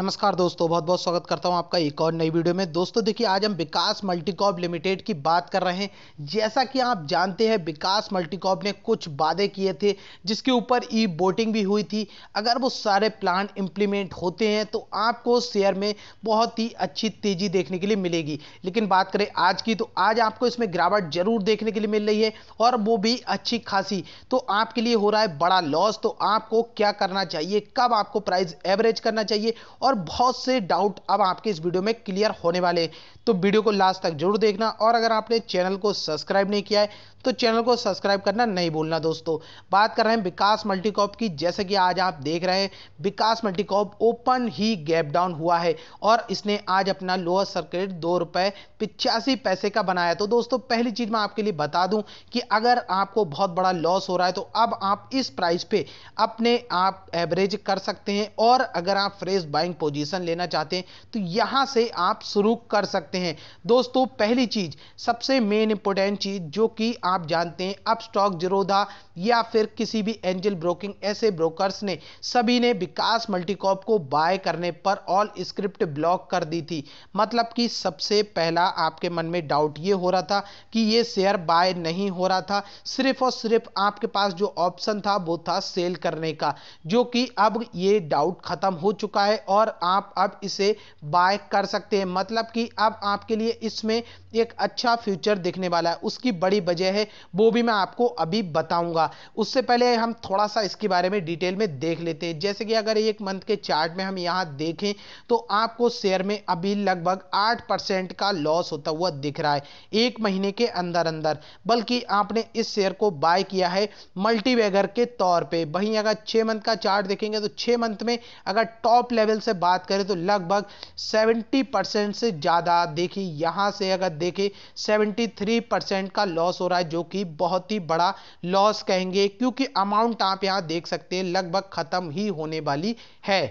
नमस्कार दोस्तों बहुत बहुत स्वागत करता हूं आपका एक और नई वीडियो में दोस्तों देखिए आज हम विकास मल्टीकॉप लिमिटेड की बात कर रहे हैं जैसा कि आप जानते हैं विकास मल्टीकॉप ने कुछ वादे किए थे जिसके ऊपर ई बोटिंग भी हुई थी अगर वो सारे प्लान इम्प्लीमेंट होते हैं तो आपको शेयर में बहुत ही अच्छी तेजी देखने के लिए मिलेगी लेकिन बात करें आज की तो आज आपको इसमें गिरावट जरूर देखने के लिए मिल रही है और वो भी अच्छी खासी तो आपके लिए हो रहा है बड़ा लॉस तो आपको क्या करना चाहिए कब आपको प्राइस एवरेज करना चाहिए और और बहुत से डाउट अब आपके इस वीडियो में क्लियर होने वाले तो वीडियो को लास्ट तक जरूर देखना और अगर आपने चैनल को सब्सक्राइब नहीं किया है तो चैनल को सब्सक्राइब करना नहीं भूलना दोस्तों बात कर रहे हैं विकास मल्टीकॉप की जैसे कि आज आप देख रहे हैं विकास मल्टीकॉप ओपन ही गैप डाउन हुआ है और इसने आज अपना लोअर सर्किट दो रुपये पिचासी पैसे का बनाया तो दोस्तों पहली चीज़ मैं आपके लिए बता दूं कि अगर आपको बहुत बड़ा लॉस हो रहा है तो अब आप इस प्राइस पे अपने आप एवरेज कर सकते हैं और अगर आप फ्रेश बाइंग बाइंग पोजीशन लेना चाहते हैं तो यहां से आप शुरू कर सकते हैं दोस्तों पहली चीज़ सबसे मेन इंपॉर्टेंट चीज़ जो कि आप जानते हैं अब स्टॉक जिरोधा या फिर किसी भी एंजल ब्रोकिंग ऐसे ब्रोकर्स ने सभी ने विकास मल्टीकॉप को बाय करने पर ऑल स्क्रिप्ट ब्लॉक कर दी थी मतलब कि सबसे पहला आपके मन में डाउट ये हो रहा था कि ये शेयर बाय नहीं हो रहा था सिर्फ और सिर्फ आपके पास जो ऑप्शन था वो था सेल करने का जो कि अब ये डाउट खत्म हो चुका है और और आप अब इसे बाय कर सकते हैं मतलब कि अब आपके लिए इसमें एक अच्छा फ्यूचर दिखने वाला है उसकी बड़ी वजह है वो भी मैं आपको अभी बताऊंगा उससे पहले हम थोड़ा सा इसके बारे में डिटेल में देख लेते हैं जैसे कि अगर एक मंथ के चार्ट में हम यहाँ देखें तो आपको शेयर में अभी लगभग आठ का लॉस होता हुआ दिख रहा है एक महीने के अंदर अंदर बल्कि आपने इस शेयर को बाय किया है मल्टीवेगर के तौर पर वहीं अगर छः मंथ का चार्ट देखेंगे तो छः मंथ में अगर टॉप लेवल से से बात करें तो लगभग 70 परसेंट से ज़्यादा देखिए यहाँ से अगर देखें 73 परसेंट का लॉस हो रहा है जो कि बहुत ही बड़ा लॉस कहेंगे क्योंकि अमाउंट आप यहाँ देख सकते हैं लगभग ख़त्म ही होने वाली है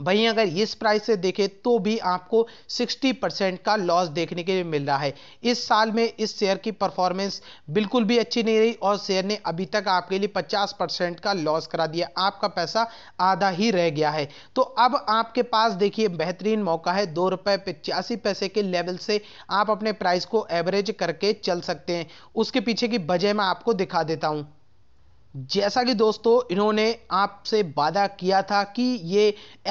वहीं अगर इस प्राइस से देखें तो भी आपको 60 परसेंट का लॉस देखने के लिए मिल रहा है इस साल में इस शेयर की परफॉर्मेंस बिल्कुल भी अच्छी नहीं रही और शेयर ने अभी तक आपके लिए 50 परसेंट का लॉस करा दिया आपका पैसा आधा ही रह गया है तो अब आपके पास देखिए बेहतरीन मौका है दो रुपये पचासी पैसे के लेवल से आप अपने प्राइस को एवरेज करके चल सकते हैं उसके पीछे की वजह मैं आपको दिखा देता हूँ जैसा कि दोस्तों इन्होंने आपसे वादा किया था कि ये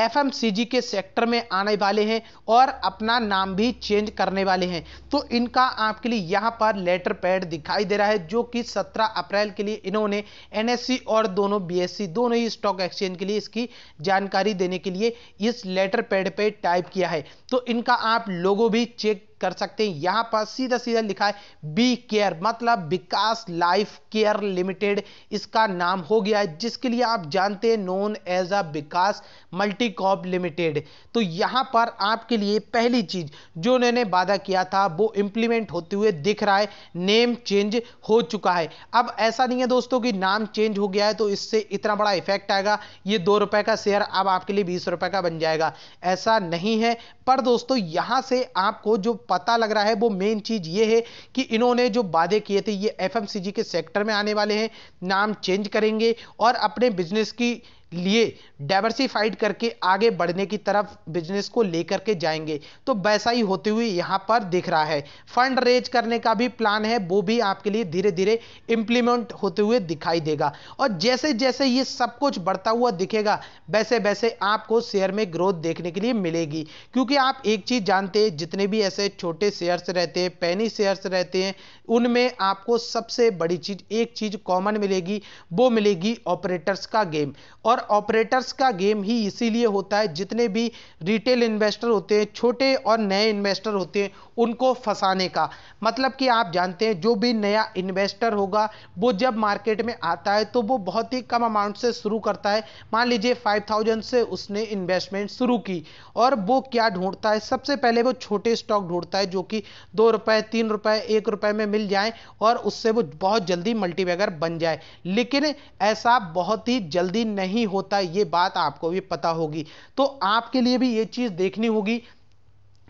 एफएमसीजी के सेक्टर में आने वाले हैं और अपना नाम भी चेंज करने वाले हैं तो इनका आपके लिए यहाँ पर लेटर पैड दिखाई दे रहा है जो कि 17 अप्रैल के लिए इन्होंने एनएससी और दोनों बीएससी दोनों ही स्टॉक एक्सचेंज के लिए इसकी जानकारी देने के लिए इस लेटर पैड पर टाइप किया है तो इनका आप लोगों भी चेक कर सकते हैं यहां पर सीधा सीधा लिखा है बी केयर मतलब विकास लाइफ केयर लिमिटेड इसका नाम हो गया है जिसके लिए आप जानते हैं known as a Vikas multicorp limited तो यहां पर आपके लिए पहली चीज जो उन्होंने वादा किया था वो इंप्लीमेंट होते हुए दिख रहा है नेम चेंज हो चुका है अब ऐसा नहीं है दोस्तों कि नाम चेंज हो गया है तो इससे इतना बड़ा इफेक्ट आएगा ये दो रुपए का शेयर अब आपके लिए बीस रुपए का बन जाएगा ऐसा नहीं है पर दोस्तों यहां से आपको जो पता लग रहा है वो मेन चीज़ ये है कि इन्होंने जो वादे किए थे ये एफ के सेक्टर में आने वाले हैं नाम चेंज करेंगे और अपने बिजनेस की लिए डाइवर्सिफाइड करके आगे बढ़ने की तरफ बिजनेस को लेकर के जाएंगे तो वैसा ही होते हुए यहाँ पर दिख रहा है फंड रेज करने का भी प्लान है वो भी आपके लिए धीरे धीरे इम्प्लीमेंट होते हुए दिखाई देगा और जैसे जैसे ये सब कुछ बढ़ता हुआ दिखेगा वैसे वैसे आपको शेयर में ग्रोथ देखने के लिए मिलेगी क्योंकि आप एक चीज़ जानते हैं जितने भी ऐसे छोटे शेयर्स रहते हैं पैनी शेयर्स रहते हैं उनमें आपको सबसे बड़ी चीज एक चीज कॉमन मिलेगी वो मिलेगी ऑपरेटर्स का गेम और ऑपरेटर्स का गेम ही इसीलिए होता है जितने भी रिटेल इन्वेस्टर होते हैं छोटे और नए इन्वेस्टर होते हैं उनको फंसाने का मतलब कि आप जानते हैं जो भी नया इन्वेस्टर होगा वो जब मार्केट में आता है तो वो बहुत ही कम अमाउंट से शुरू करता है मान लीजिए फाइव थाउजेंड से उसने इन्वेस्टमेंट शुरू की और वो क्या ढूंढता है सबसे पहले वो छोटे स्टॉक ढूंढता है जो कि दो रुपए तीन रुपए एक रुपए में मिल मिल जाए और उससे वो बहुत जल्दी मल्टीबैगर बन जाए लेकिन ऐसा बहुत ही जल्दी नहीं होता ये बात आपको भी पता होगी तो आपके लिए भी ये चीज़ देखनी होगी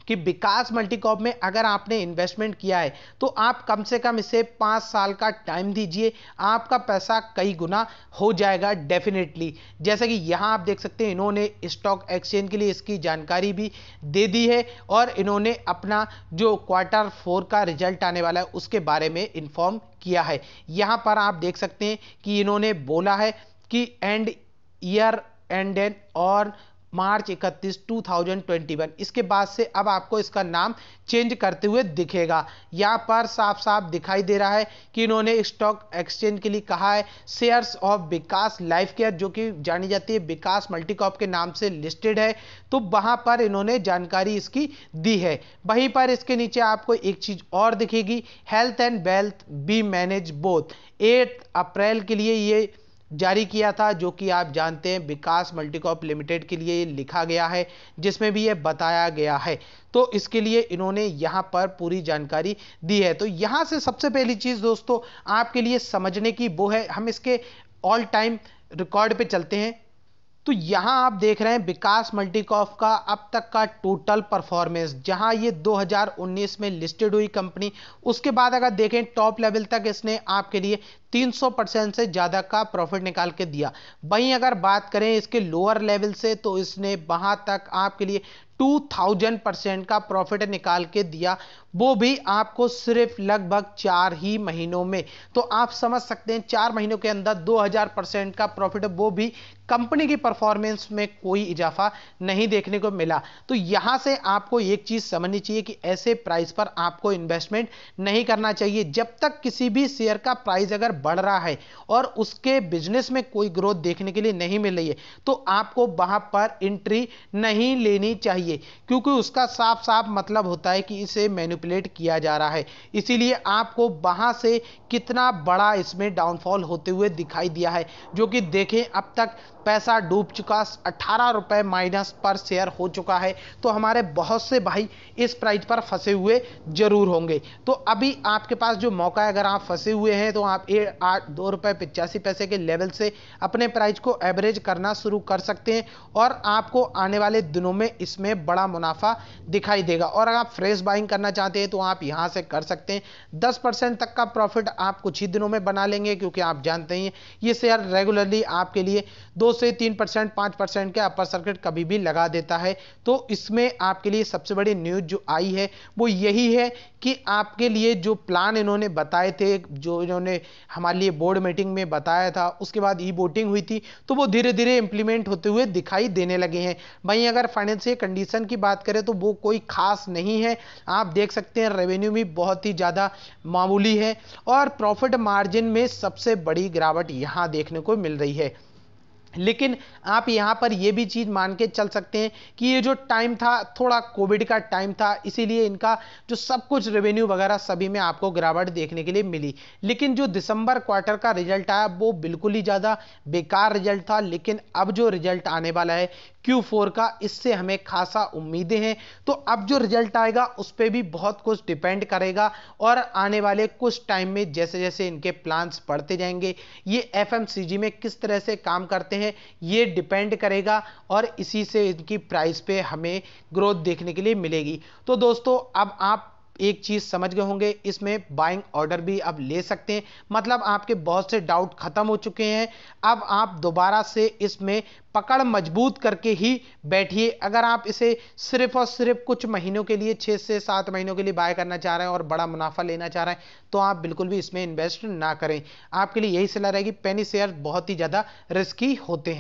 कि विकास मल्टीकॉप में अगर आपने इन्वेस्टमेंट किया है तो आप कम से कम इसे पाँच साल का टाइम दीजिए आपका पैसा कई गुना हो जाएगा डेफिनेटली जैसे कि यहाँ आप देख सकते हैं इन्होंने स्टॉक एक्सचेंज के लिए इसकी जानकारी भी दे दी है और इन्होंने अपना जो क्वार्टर फोर का रिजल्ट आने वाला है उसके बारे में इन्फॉर्म किया है यहाँ पर आप देख सकते हैं कि इन्होंने बोला है कि एंड ईयर एंड एन और मार्च 31 2021 इसके बाद से अब आपको इसका नाम चेंज करते हुए दिखेगा यहाँ पर साफ साफ दिखाई दे रहा है कि इन्होंने स्टॉक एक्सचेंज के लिए कहा है shares of Vikas life care जो कि जानी जाती है विकास मल्टीकॉप के नाम से लिस्टेड है तो वहाँ पर इन्होंने जानकारी इसकी दी है वहीं पर इसके नीचे आपको एक चीज़ और दिखेगी health and wealth be manage both at April के लिए ये जारी किया था जो कि आप जानते हैं विकास मल्टीकॉप लिमिटेड के लिए लिखा गया है जिसमें भी ये बताया गया है तो इसके लिए इन्होंने यहाँ पर पूरी जानकारी दी है तो यहाँ से सबसे पहली चीज़ दोस्तों आपके लिए समझने की वो है हम इसके ऑल टाइम रिकॉर्ड पे चलते हैं तो यहाँ आप देख रहे हैं विकास मल्टीकॉफ का अब तक का टोटल परफॉर्मेंस जहाँ ये 2019 में लिस्टेड हुई कंपनी उसके बाद अगर देखें टॉप लेवल तक इसने आपके लिए 300 परसेंट से ज़्यादा का प्रॉफिट निकाल के दिया वहीं अगर बात करें इसके लोअर लेवल से तो इसने वहाँ तक आपके लिए 2000 परसेंट का प्रॉफिट निकाल के दिया वो भी आपको सिर्फ लगभग चार ही महीनों में तो आप समझ सकते हैं चार महीनों के अंदर 2000 परसेंट का प्रॉफिट वो भी कंपनी की परफॉर्मेंस में कोई इजाफा नहीं देखने को मिला तो यहां से आपको एक चीज समझनी चाहिए कि ऐसे प्राइस पर आपको इन्वेस्टमेंट नहीं करना चाहिए जब तक किसी भी शेयर का प्राइस अगर बढ़ रहा है और उसके बिजनेस में कोई ग्रोथ देखने के लिए नहीं मिल रही है तो आपको वहाँ पर एंट्री नहीं लेनी चाहिए क्योंकि उसका साफ साफ मतलब होता है कि इसे मैनिपुलेट किया जा रहा है इसीलिए आपको वहाँ से कितना बड़ा इसमें डाउनफॉल होते हुए दिखाई दिया है जो कि देखें अब तक पैसा डूब चुका अठारह रुपये माइनस पर शेयर हो चुका है तो हमारे बहुत से भाई इस प्राइस पर फंसे हुए जरूर होंगे तो अभी आपके पास जो मौका है अगर आप फंसे हुए हैं तो आप ए आठ दो रुपये पिचासी पैसे के लेवल से अपने प्राइस को एवरेज करना शुरू कर सकते हैं और आपको आने वाले दिनों में इसमें बड़ा मुनाफा दिखाई देगा और अगर आप फ्रेश बाइंग करना चाहते हैं तो आप यहाँ से कर सकते हैं दस परसेंट तक का प्रॉफिट आप कुछ ही दिनों में बना लेंगे क्योंकि आप जानते ही ये शेयर रेगुलरली आपके लिए दो से तीन परसेंट पाँच परसेंट के अपर सर्किट कभी भी लगा देता है तो इसमें आपके लिए सबसे बड़ी न्यूज़ जो आई है वो यही है कि आपके लिए जो प्लान इन्होंने बताए थे जो इन्होंने हम हमारे लिए बोर्ड मीटिंग में बताया था उसके बाद ई वोटिंग हुई थी तो वो धीरे धीरे इंप्लीमेंट होते हुए दिखाई देने लगे हैं वहीं अगर फाइनेंशियल कंडीशन की बात करें तो वो कोई खास नहीं है आप देख सकते हैं रेवेन्यू भी बहुत ही ज़्यादा मामूली है और प्रॉफिट मार्जिन में सबसे बड़ी गिरावट यहाँ देखने को मिल रही है लेकिन आप यहाँ पर ये भी चीज़ मान के चल सकते हैं कि ये जो टाइम था थोड़ा कोविड का टाइम था इसीलिए इनका जो सब कुछ रेवेन्यू वगैरह सभी में आपको गिरावट देखने के लिए मिली लेकिन जो दिसंबर क्वार्टर का रिजल्ट आया वो बिल्कुल ही ज़्यादा बेकार रिजल्ट था लेकिन अब जो रिजल्ट आने वाला है Q4 का इससे हमें खासा उम्मीदें हैं तो अब जो रिजल्ट आएगा उस पर भी बहुत कुछ डिपेंड करेगा और आने वाले कुछ टाइम में जैसे जैसे इनके प्लान्स बढ़ते जाएंगे ये एफ में किस तरह से काम करते हैं हैं ये डिपेंड करेगा और इसी से इनकी प्राइस पे हमें ग्रोथ देखने के लिए मिलेगी तो दोस्तों अब आप एक चीज़ समझ गए होंगे इसमें बाइंग ऑर्डर भी आप ले सकते हैं मतलब आपके बहुत से डाउट खत्म हो चुके हैं अब आप दोबारा से इसमें पकड़ मजबूत करके ही बैठिए अगर आप इसे सिर्फ और सिर्फ कुछ महीनों के लिए छः से सात महीनों के लिए बाय करना चाह रहे हैं और बड़ा मुनाफा लेना चाह रहे हैं तो आप बिल्कुल भी इसमें इन्वेस्ट ना करें आपके लिए यही सलाह रहेगी पेनी शेयर बहुत ही ज़्यादा रिस्की होते हैं